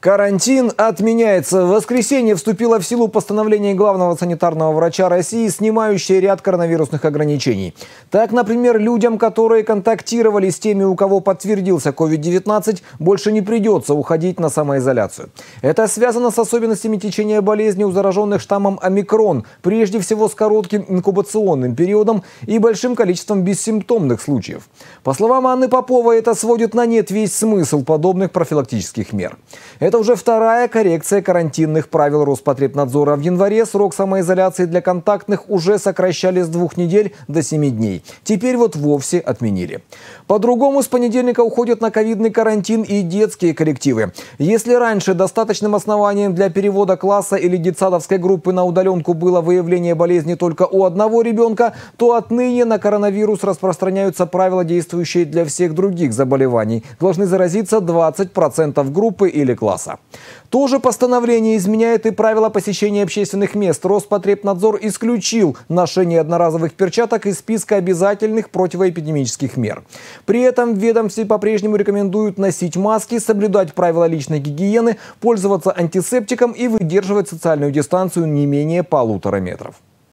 Карантин отменяется. В воскресенье вступило в силу постановление главного санитарного врача России, снимающее ряд коронавирусных ограничений. Так, например, людям, которые контактировали с теми, у кого подтвердился COVID-19, больше не придется уходить на самоизоляцию. Это связано с особенностями течения болезни у зараженных штаммом омикрон, прежде всего с коротким инкубационным периодом и большим количеством бессимптомных случаев. По словам Анны Поповой, это сводит на нет весь смысл подобных профилактических мер. Это уже вторая коррекция карантинных правил Роспотребнадзора. В январе срок самоизоляции для контактных уже сокращали с двух недель до семи дней. Теперь вот вовсе отменили. По-другому с понедельника уходят на ковидный карантин и детские коллективы. Если раньше достаточным основанием для перевода класса или детсадовской группы на удаленку было выявление болезни только у одного ребенка, то отныне на коронавирус распространяются правила, действующие для всех других заболеваний. Должны заразиться 20% группы или класса класса. Тоже постановление изменяет и правила посещения общественных мест. Роспотребнадзор исключил ношение одноразовых перчаток из списка обязательных противоэпидемических мер. При этом ведомстве по-прежнему рекомендуют носить маски, соблюдать правила личной гигиены, пользоваться антисептиком и выдерживать социальную дистанцию не менее полутора метров.